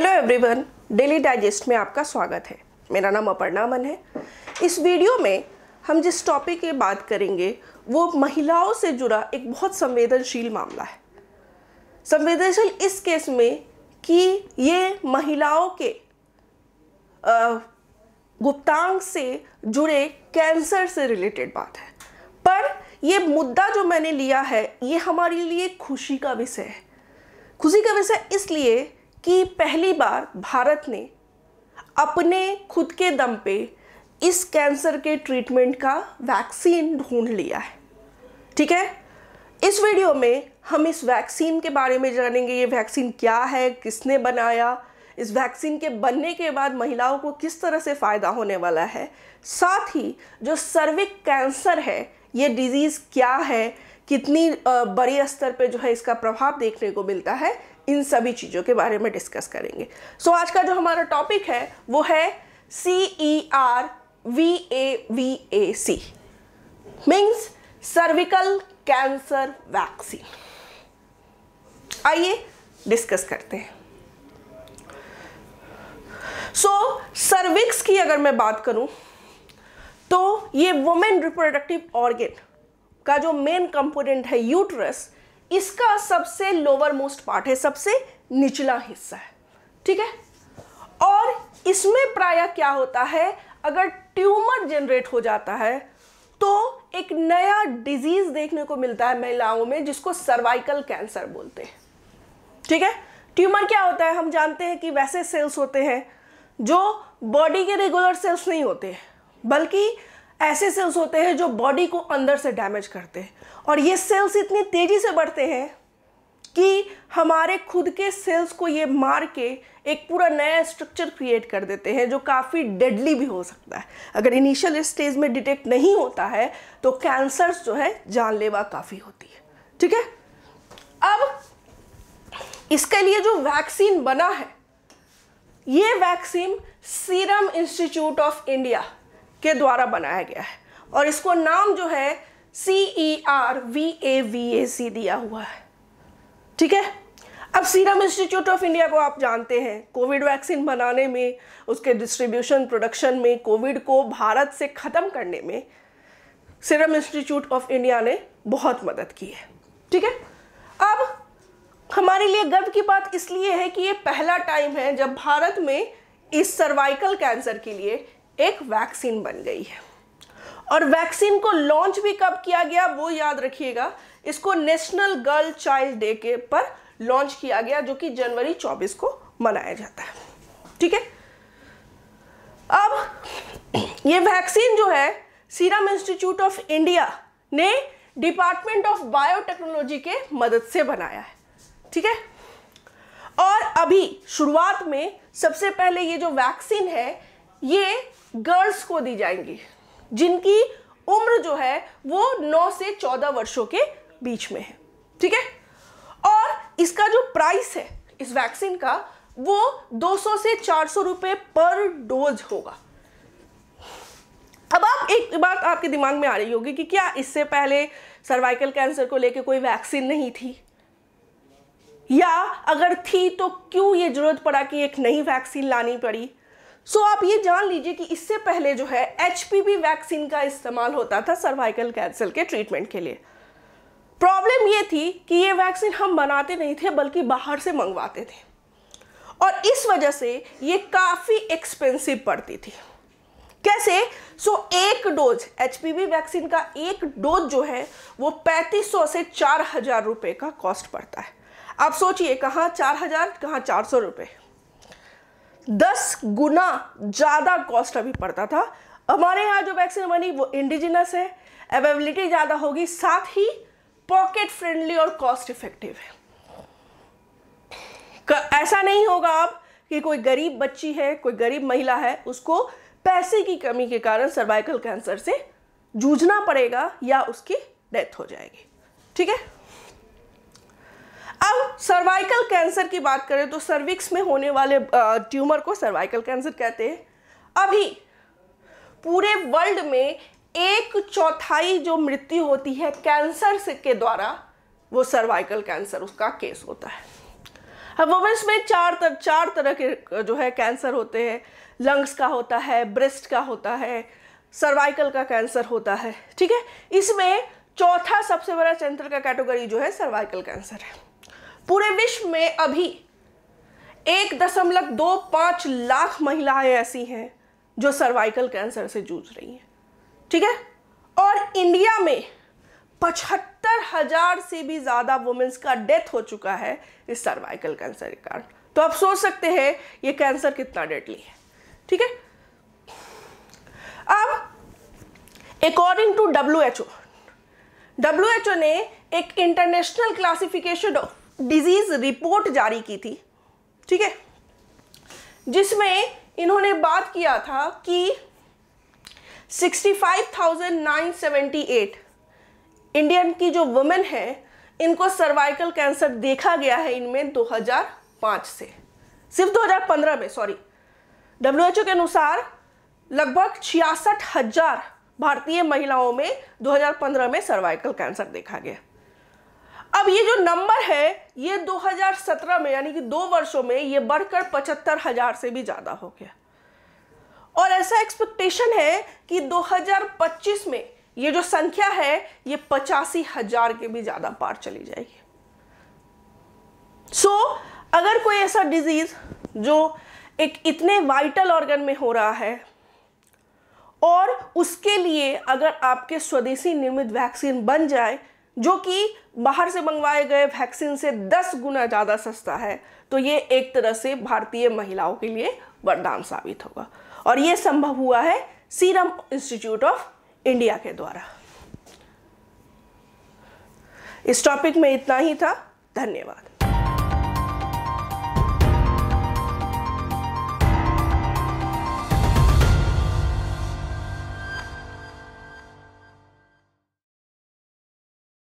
hello everyone daily digest में आपका स्वागत है मेरा नाम अपर्णा मन है इस वीडियो में हम जिस टॉपिक की बात करेंगे वो महिलाओं से जुड़ा एक बहुत संवेदनशील मामला है संवेदनशील इस केस में कि ये महिलाओं के गुप्तांग से जुड़े कैंसर से रिलेटेड बात है पर ये मुद्दा जो मैंने लिया है ये हमारे लिए खुशी का विषय है खुशी का विषय इसलिए कि पहली बार भारत ने अपने खुद के दम पे इस कैंसर के ट्रीटमेंट का वैक्सीन ढूंढ लिया है ठीक है इस वीडियो में हम इस वैक्सीन के बारे में जानेंगे ये वैक्सीन क्या है किसने बनाया इस वैक्सीन के बनने के बाद महिलाओं को किस तरह से फ़ायदा होने वाला है साथ ही जो सर्विक कैंसर है ये डिजीज़ क्या है कितनी बड़े स्तर पे जो है इसका प्रभाव देखने को मिलता है इन सभी चीज़ों के बारे में डिस्कस करेंगे सो so, आज का जो हमारा टॉपिक है वो है C E R V A V A C means cervical cancer vaccine आइए डिस्कस करते हैं सो so, सर्विक्स की अगर मैं बात करूं तो ये वुमेन रिप्रोडक्टिव ऑर्गेन का जो मेन कंपोनेंट है यूट्रस इसका सबसे लोअर मोस्ट पार्ट है सबसे निचला हिस्सा है ठीक है और इसमें प्राय क्या होता है अगर ट्यूमर जनरेट हो जाता है तो एक नया डिजीज देखने को मिलता है महिलाओं में जिसको सर्वाइकल कैंसर बोलते हैं ठीक है ट्यूमर क्या होता है हम जानते हैं कि वैसे सेल्स होते हैं जो बॉडी के रेगुलर सेल्स नहीं होते बल्कि ऐसे सेल्स होते हैं जो बॉडी को अंदर से डैमेज करते हैं और ये सेल्स इतनी तेज़ी से बढ़ते हैं कि हमारे खुद के सेल्स को ये मार के एक पूरा नया स्ट्रक्चर क्रिएट कर देते हैं जो काफ़ी डेडली भी हो सकता है अगर इनिशियल स्टेज में डिटेक्ट नहीं होता है तो कैंसर्स जो है जानलेवा काफ़ी होती है ठीक है अब इसके लिए जो वैक्सीन बना है ये vaccine Serum Institute of India के द्वारा बनाया गया है और इसको नाम जो है C E R V A V A C दिया हुआ है ठीक है अब सीरम इंस्टीट्यूट ऑफ इंडिया को आप जानते हैं कोविड वैक्सीन बनाने में उसके डिस्ट्रीब्यूशन प्रोडक्शन में कोविड को भारत से ख़त्म करने में सीरम इंस्टीट्यूट ऑफ इंडिया ने बहुत मदद की है ठीक है अब हमारे लिए गर्व की बात इसलिए है कि ये पहला टाइम है जब भारत में इस सर्वाइकल कैंसर के लिए एक वैक्सीन बन गई है और वैक्सीन को लॉन्च भी कब किया गया वो याद रखिएगा इसको नेशनल गर्ल चाइल्ड डे के पर लॉन्च किया गया जो कि जनवरी 24 को मनाया जाता है ठीक है अब ये वैक्सीन जो है सीरम इंस्टीट्यूट ऑफ इंडिया ने डिपार्टमेंट ऑफ बायोटेक्नोलॉजी के मदद से बनाया है ठीक है और अभी शुरुआत में सबसे पहले ये जो वैक्सीन है ये गर्ल्स को दी जाएंगी जिनकी उम्र जो है वो 9 से 14 वर्षों के बीच में है ठीक है और इसका जो प्राइस है इस वैक्सीन का वो 200 से 400 रुपए पर डोज होगा अब आप एक बात आपके दिमाग में आ रही होगी कि क्या इससे पहले सर्वाइकल कैंसर को लेके कोई वैक्सीन नहीं थी या अगर थी तो क्यों ये जरूरत पड़ा कि एक नई वैक्सीन लानी पड़ी सो आप ये जान लीजिए कि इससे पहले जो है एच वैक्सीन का इस्तेमाल होता था सर्वाइकल कैंसर के ट्रीटमेंट के लिए प्रॉब्लम ये थी कि ये वैक्सीन हम बनाते नहीं थे बल्कि बाहर से मंगवाते थे और इस वजह से ये काफ़ी एक्सपेंसिव पड़ती थी कैसे सो so, एक डोज एच वैक्सीन का एक डोज जो है वो 3500 से 4000 रुपए का कॉस्ट पड़ता है आप सोचिए कहाँ 4000 कहाँ चार रुपए दस गुना ज़्यादा कॉस्ट अभी पड़ता था हमारे यहाँ जो वैक्सीन बनी वो इंडिजिनस है अवेबिलिटी ज़्यादा होगी साथ ही पॉकेट फ्रेंडली और कॉस्ट इफेक्टिव है ऐसा नहीं होगा अब कि कोई गरीब बच्ची है कोई गरीब महिला है उसको पैसे की कमी के कारण सर्वाइकल कैंसर से जूझना पड़ेगा या उसकी डेथ हो जाएगी ठीक है अब सर्वाइकल कैंसर की बात करें तो सर्विक्स में होने वाले ट्यूमर को सर्वाइकल कैंसर कहते हैं अभी पूरे वर्ल्ड में एक चौथाई जो मृत्यु होती है कैंसर से के द्वारा वो सर्वाइकल कैंसर उसका केस होता है अब वुमेंस में चार तर, चार तरह के जो है कैंसर होते हैं लंग्स का होता है ब्रेस्ट का होता है सर्वाइकल का कैंसर होता है ठीक है इसमें चौथा सबसे बड़ा सेंटर का कैटेगरी जो है सर्वाइकल कैंसर है पूरे विश्व में अभी एक दशमलव दो पांच लाख महिलाएं ऐसी हैं जो सर्वाइकल कैंसर से जूझ रही हैं ठीक है और इंडिया में पचहत्तर हजार से भी ज़्यादा वुमेन्स का डेथ हो चुका है इस सर्वाइकल कैंसर के कारण तो आप सोच सकते हैं ये कैंसर कितना डेडली है ठीक है अब according to W H O W H O ने एक international classification of diseases report जारी की थी ठीक है जिसमें इन्होंने बात किया था कि 65,978 इंडियन की जो वुमेन है इनको सर्वाइकल कैंसर देखा गया है इनमें 2005 से सिर्फ 2015 में सॉरी डब्ल्यूएचओ के अनुसार लगभग छियासठ हजार भारतीय महिलाओं में 2015 में सर्वाइकल कैंसर देखा गया अब ये जो नंबर है ये 2017 में यानी कि दो वर्षों में ये बढ़कर पचहत्तर हजार से भी ज़्यादा हो गया और ऐसा एक्सपेक्टेशन है कि 2025 में ये जो संख्या है ये पचासी हजार के भी ज़्यादा पार चली जाएगी सो so, अगर कोई ऐसा डिजीज़ जो एक इतने वाइटल ऑर्गन में हो रहा है और उसके लिए अगर आपके स्वदेशी निर्मित वैक्सीन बन जाए जो कि बाहर से मंगवाए गए वैक्सीन से 10 गुना ज़्यादा सस्ता है तो ये एक तरह से भारतीय महिलाओं के लिए वरदान साबित होगा और ये संभव हुआ है सीरम इंस्टीट्यूट ऑफ इंडिया के द्वारा इस टॉपिक में इतना ही था धन्यवाद